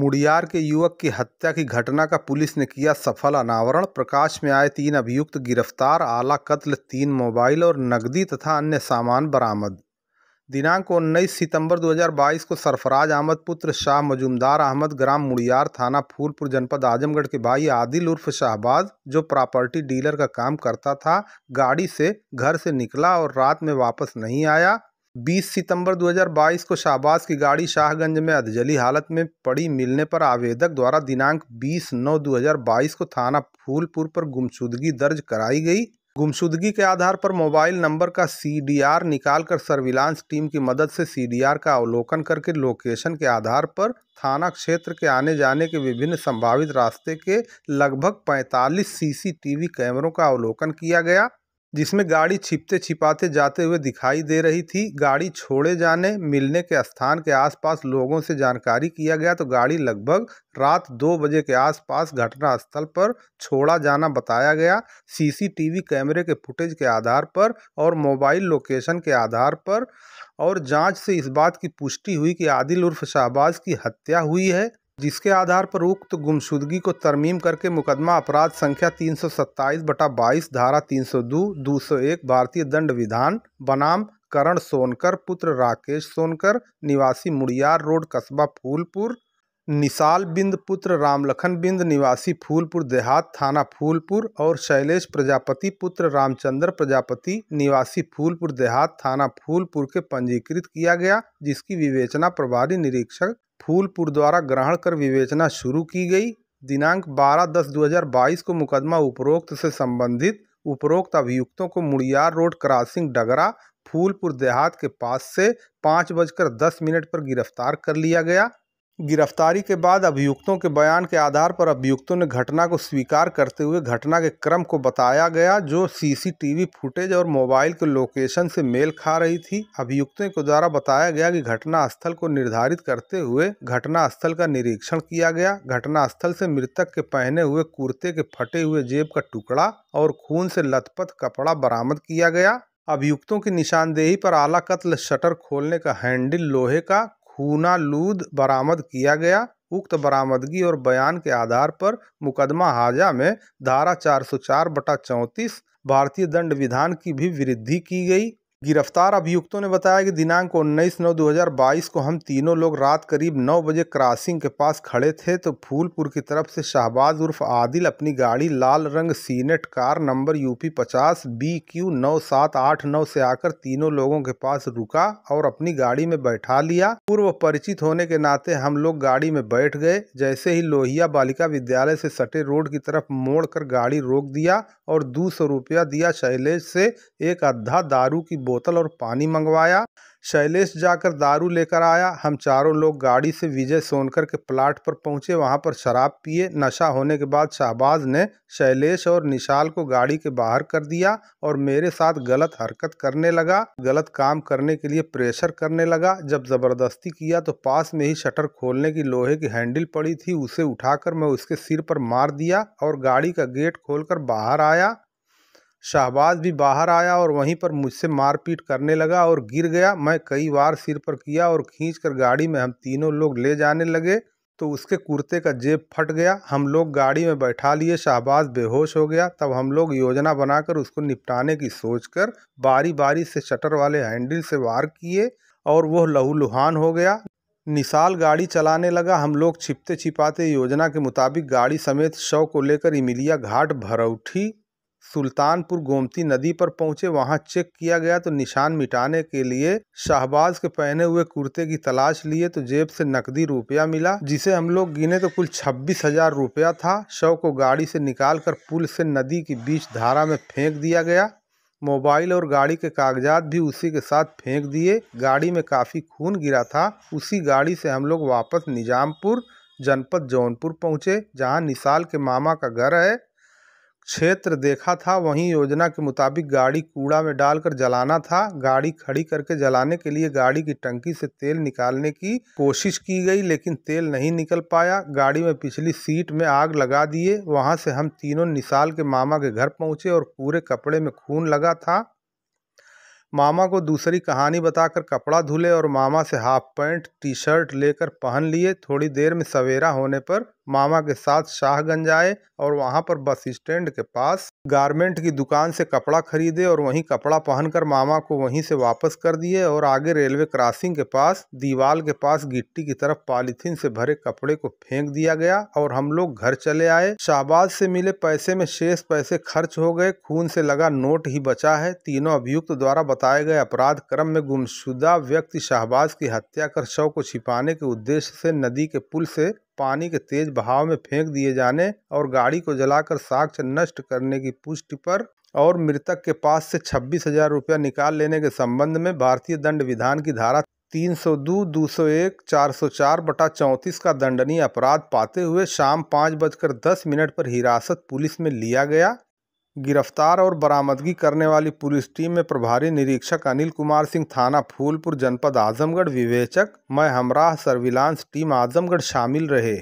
मुड़ियार के युवक की हत्या की घटना का पुलिस ने किया सफल अनावरण प्रकाश में आए तीन अभियुक्त गिरफ्तार आला कत्ल तीन मोबाइल और नकदी तथा अन्य सामान बरामद दिनांक उन्नीस सितंबर 2022 को सरफराज अहमद पुत्र शाह मजुमदार अहमद ग्राम मुड़ियार थाना फूलपुर जनपद आजमगढ़ के भाई आदिल उर्फ शाहबाज जो प्रॉपर्टी डीलर का काम करता था गाड़ी से घर से निकला और रात में वापस नहीं आया 20 सितंबर 2022 को शाहबाज की गाड़ी शाहगंज में अधजली हालत में पड़ी मिलने पर आवेदक द्वारा दिनांक 20 नौ 2022 को थाना फूलपुर पर गुमशुदगी दर्ज कराई गई गुमशुदगी के आधार पर मोबाइल नंबर का सीडीआर निकालकर सर्विलांस टीम की मदद से सीडीआर का अवलोकन करके लोकेशन के आधार पर थाना क्षेत्र के आने जाने के विभिन्न संभावित रास्ते के लगभग 45 सीसीटीवी कैमरों का अवलोकन किया गया जिसमें गाड़ी छिपते छिपाते जाते हुए दिखाई दे रही थी गाड़ी छोड़े जाने मिलने के स्थान के आसपास लोगों से जानकारी किया गया तो गाड़ी लगभग रात दो बजे के आसपास घटनास्थल पर छोड़ा जाना बताया गया सीसीटीवी कैमरे के फुटेज के आधार पर और मोबाइल लोकेशन के आधार पर और जांच से इस बात की पुष्टि हुई कि आदिल उर्फ शाहबाज की हत्या हुई है जिसके आधार पर उक्त गुमशुदगी को तरमीम करके मुकदमा अपराध संख्या तीन सौ सत्ताईस बटा बाईस धारा तीन सौ दो सौ एक भारतीय दंड विधान बनाम करण सोनकर पुत्र राकेश सोनकर निवासी मुड़ियार रोड कस्बा फूलपुर निशाल बिंद पुत्र रामलखन बिंद निवासी फूलपुर देहात थाना फूलपुर और शैलेश प्रजापति पुत्र रामचंद्र प्रजापति निवासी फूलपुर देहात थाना फूलपुर के पंजीकृत किया गया जिसकी विवेचना प्रभारी निरीक्षक फूलपुर द्वारा ग्रहण कर विवेचना शुरू की गई दिनांक 12 दस 2022 को मुकदमा उपरोक्त से संबंधित उपरोक्त अभियुक्तों को मुड़ियार रोड क्रॉसिंग डगरा फूलपुर देहात के पास से पाँच बजकर दस मिनट पर गिरफ्तार कर लिया गया गिरफ्तारी के बाद अभियुक्तों के बयान के आधार पर अभियुक्तों ने घटना को स्वीकार करते हुए घटना के क्रम को बताया गया जो सीसीटीवी फुटेज और मोबाइल के लोकेशन से मेल खा रही थी अभियुक्तों के द्वारा बताया गया कि घटना स्थल को निर्धारित करते हुए घटना स्थल का निरीक्षण किया गया घटना स्थल से मृतक के पहने हुए कुर्ते के फटे हुए जेब का टुकड़ा और खून से लथपथ कपड़ा बरामद किया गया अभियुक्तों की निशानदेही पर आला कत्ल शटर खोलने का हैंडल लोहे का हुनालूद बरामद किया गया उक्त बरामदगी और बयान के आधार पर मुकदमा हाजा में धारा 404 बटा चौंतीस भारतीय दंड विधान की भी वृद्धि की गई गिरफ्तार अभियुक्तों ने बताया कि दिनांक उन्नीस नौ बाईस को हम तीनों लोग रात करीब नौ बजे क्रॉसिंग के पास खड़े थे तो फूलपुर की तरफ से शहबाज उर्फ आदिल अपनी गाड़ी लाल रंग सीनेट कार नंबर यूपी पचास बी क्यू नौ सात आठ नौ से आकर तीनों लोगों के पास रुका और अपनी गाड़ी में बैठा लिया पूर्व परिचित होने के नाते हम लोग गाड़ी में बैठ गए जैसे ही लोहिया बालिका विद्यालय से सटे रोड की तरफ मोड़ कर गाड़ी रोक दिया और दो सौ रुपया दिया शैलेश से एक अद्धा दारू की बोतल और पानी मंगवाया शैलेश जाकर दारू लेकर आया हम चारों लोग गाड़ी से विजय सोनकर के प्लाट पर पहुंचे वहां पर शराब पिए नशा होने के बाद शाहबाज ने शैलेश और निशाल को गाड़ी के बाहर कर दिया और मेरे साथ गलत हरकत करने लगा गलत काम करने के लिए प्रेशर करने लगा जब ज़बरदस्ती किया तो पास में ही शटर खोलने की लोहे की हैंडल पड़ी थी उसे उठाकर मैं उसके सिर पर मार दिया और गाड़ी का गेट खोलकर बाहर आया शाहबाज भी बाहर आया और वहीं पर मुझसे मारपीट करने लगा और गिर गया मैं कई बार सिर पर किया और खींच कर गाड़ी में हम तीनों लोग ले जाने लगे तो उसके कुर्ते का जेब फट गया हम लोग गाड़ी में बैठा लिए शाहबाज बेहोश हो गया तब हम लोग योजना बनाकर उसको निपटाने की सोचकर बारी बारी से शटर वाले हैंडल से वार किए और वह लहूलुहान हो गया निसाल गाड़ी चलाने लगा हम लोग छिपते छिपाते योजना के मुताबिक गाड़ी समेत शव को लेकर इमिलिया घाट भर उठी सुल्तानपुर गोमती नदी पर पहुंचे वहां चेक किया गया तो निशान मिटाने के लिए शाहबाज के पहने हुए कुर्ते की तलाश लिए तो जेब से नकदी रुपया मिला जिसे हम लोग गिने तो कुल छब्बीस हजार रुपया था शव को गाड़ी से निकालकर पुल से नदी की बीच धारा में फेंक दिया गया मोबाइल और गाड़ी के कागजात भी उसी के साथ फेंक दिए गाड़ी में काफ़ी खून गिरा था उसी गाड़ी से हम लोग वापस निजामपुर जनपद जौनपुर पहुँचे जहाँ निशाल के मामा का घर है क्षेत्र देखा था वहीं योजना के मुताबिक गाड़ी कूड़ा में डालकर जलाना था गाड़ी खड़ी करके जलाने के लिए गाड़ी की टंकी से तेल निकालने की कोशिश की गई लेकिन तेल नहीं निकल पाया गाड़ी में पिछली सीट में आग लगा दिए वहां से हम तीनों निसाल के मामा के घर पहुंचे और पूरे कपड़े में खून लगा था मामा को दूसरी कहानी बताकर कपड़ा धुले और मामा से हाफ पैंट टी शर्ट लेकर पहन लिए थोड़ी देर में सवेरा होने पर मामा के साथ शाहगंज आए और वहाँ पर बस स्टैंड के पास गारमेंट की दुकान से कपड़ा खरीदे और वहीं कपड़ा पहनकर मामा को वहीं से वापस कर दिए और आगे रेलवे क्रॉसिंग के पास दीवाल के पास गिट्टी की तरफ पॉलीथीन से भरे कपड़े को फेंक दिया गया और हम लोग घर चले आए शाहबाज से मिले पैसे में शेष पैसे खर्च हो गए खून से लगा नोट ही बचा है तीनों अभियुक्त द्वारा बताए गए अपराध क्रम में गुमशुदा व्यक्ति शाहबाज की हत्या कर शव को छिपाने के उद्देश्य से नदी के पुल से पानी के तेज बहाव में फेंक दिए जाने और गाड़ी को जलाकर साक्ष्य नष्ट करने की पुष्टि पर और मृतक के पास से छब्बीस हजार रुपया निकाल लेने के संबंध में भारतीय दंड विधान की धारा 302, 201, 404 बटा चौंतीस का दंडनीय अपराध पाते हुए शाम पाँच बजकर दस मिनट पर हिरासत पुलिस में लिया गया गिरफ्तार और बरामदगी करने वाली पुलिस टीम में प्रभारी निरीक्षक अनिल कुमार सिंह थाना फूलपुर जनपद आजमगढ़ विवेचक मैं हमराह सर्विलांस टीम आजमगढ़ शामिल रहे